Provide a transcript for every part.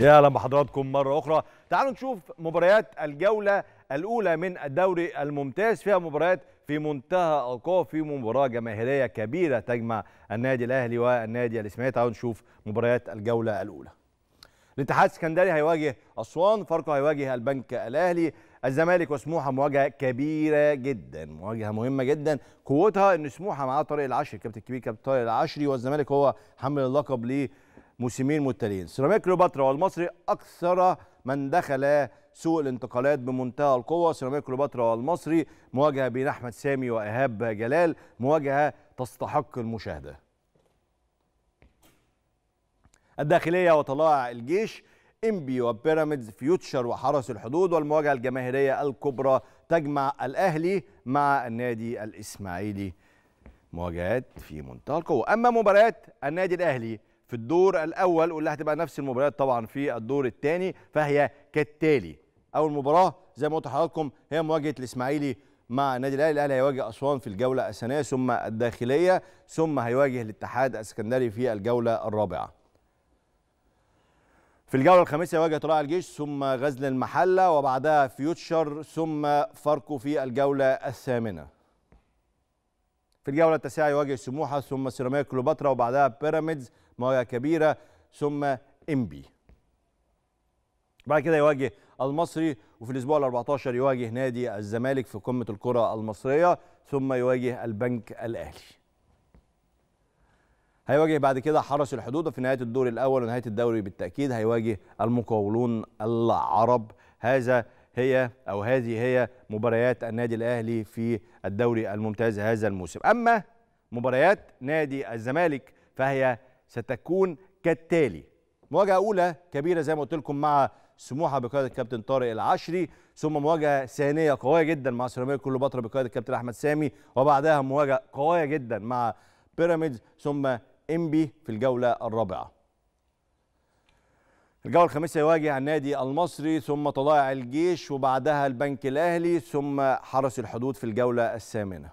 يا اهلا بحضراتكم مره اخرى تعالوا نشوف مباريات الجوله الاولى من الدوري الممتاز فيها مباريات في منتهى القوه في مباراه جماهيريه كبيره تجمع النادي الاهلي والنادي الاسماعيلي تعالوا نشوف مباريات الجوله الاولى الاتحاد السكندري هيواجه اسوان فاركو هيواجه البنك الاهلي الزمالك وسموحه مواجهه كبيره جدا مواجهه مهمه جدا قوتها ان سموحه معاه طارق العشري الكابتن الكبير كابتن طارق العشري والزمالك هو حمل اللقب ليه موسمين متتاليين سيراميكا كليوباترا والمصري اكثر من دخل سوق الانتقالات بمنتهى القوه سيراميكا كليوباترا والمصري مواجهه بين احمد سامي وايهاب جلال مواجهه تستحق المشاهده الداخليه وطلائع الجيش انبي وبيراميدز فيوتشر وحرس الحدود والمواجهه الجماهيريه الكبرى تجمع الاهلي مع النادي الاسماعيلي مواجهات في منتهى القوه اما مباريات النادي الاهلي في الدور الاول واللي هتبقى نفس المباريات طبعا في الدور الثاني فهي كالتالي اول مباراه زي ما قلت لحضراتكم هي مواجهه الاسماعيلي مع النادي الاهلي الاهلي هيواجه اسوان في الجوله الثانيه ثم الداخليه ثم هيواجه الاتحاد السكندري في الجوله الرابعه في الجوله الخامسه يواجه طلائع الجيش ثم غزل المحله وبعدها فيوتشر ثم فاركو في الجوله الثامنه في الجولة التاسعة يواجه سموحة ثم سيراميكا كليوباترا وبعدها بيراميدز مواجهة كبيرة ثم إنبي بعد كده يواجه المصري وفي الأسبوع ال 14 يواجه نادي الزمالك في قمة الكرة المصرية ثم يواجه البنك الأهلي هيواجه بعد كده حرس الحدود في نهايه الدور الاول ونهايه الدوري بالتاكيد هيواجه المقاولون العرب هذا هي أو هذه هي مباريات النادي الأهلي في الدوري الممتاز هذا الموسم أما مباريات نادي الزمالك فهي ستكون كالتالي مواجهة أولى كبيرة زي ما قلت لكم مع سموحة بقيادة الكابتن طارق العشري ثم مواجهة ثانية قوية جدا مع سيراميكا كليوباترا بقيادة الكابتن أحمد سامي وبعدها مواجهة قوية جدا مع بيراميدز ثم انبي في الجولة الرابعة الجولة الخامسة يواجه النادي المصري ثم طلائع الجيش وبعدها البنك الأهلي ثم حرس الحدود في الجولة الثامنة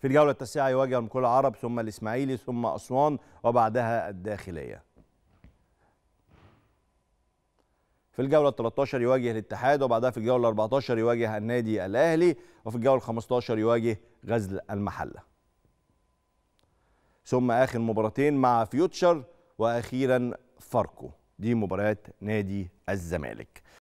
في الجولة التاسعة يواجه المقاول العرب ثم الإسماعيلي ثم أسوان وبعدها الداخلية في الجولة 13 يواجه الاتحاد وبعدها في الجولة 14 يواجه النادي الأهلي وفي الجولة 15 يواجه غزل المحلة ثم آخر مباراتين مع فيوتشر وأخيرا فاركو دي مباريات نادي الزمالك